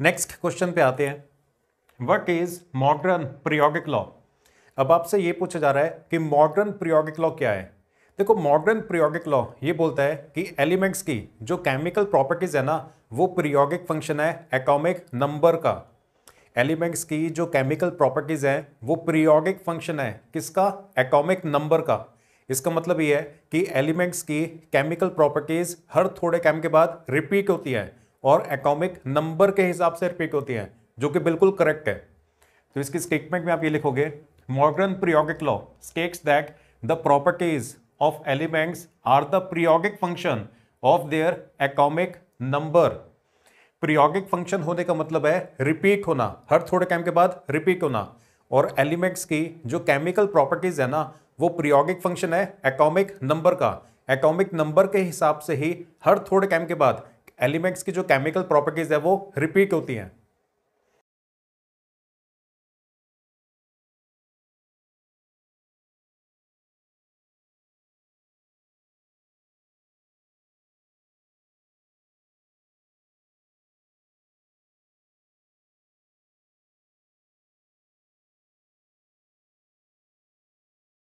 next question पे आते हैं what is modern periodic law अब आपसे ये पूछा जा रहा है कि मॉडर्न प्रियोगिक लॉ क्या है देखो मॉडर्न प्रियोगिक लॉ ये बोलता है कि एलिमेंट्स की जो केमिकल प्रॉपर्टीज है ना वो प्रियोगिक फंक्शन है एटॉमिक नंबर का एलिमेंट्स की जो केमिकल प्रॉपर्टीज हैं वो प्रियोगिक फंक्शन है किसका एटॉमिक नंबर का इसका मतलब ये है कि एलिमेंट्स की केमिकल प्रॉपर्टीज हर थोड़े टाइम के बाद रिपीट होती है और एटॉमिक नंबर के हिसाब से रिपीट होती है जो कि बिल्कुल करेक्ट है तो इसकी स्टेटमेंट में आप ये लिखोगे modern periodic law states that the properties of elements are the periodic function of their atomic number periodic function होने का मतलब है रिपीट होना हर थोड़े टाइम के बाद रिपीट होना और एलिमेंट्स की जो केमिकल प्रॉपर्टीज़ है ना वो प्रियोगिक फंक्शन है एटॉमिक नंबर का एटॉमिक नंबर के हिसाब से ही हर थोड़े टाइम के बाद एलिमेंट्स की जो केमिकल प्रॉपर्टीज है वो रिपीट होती हैं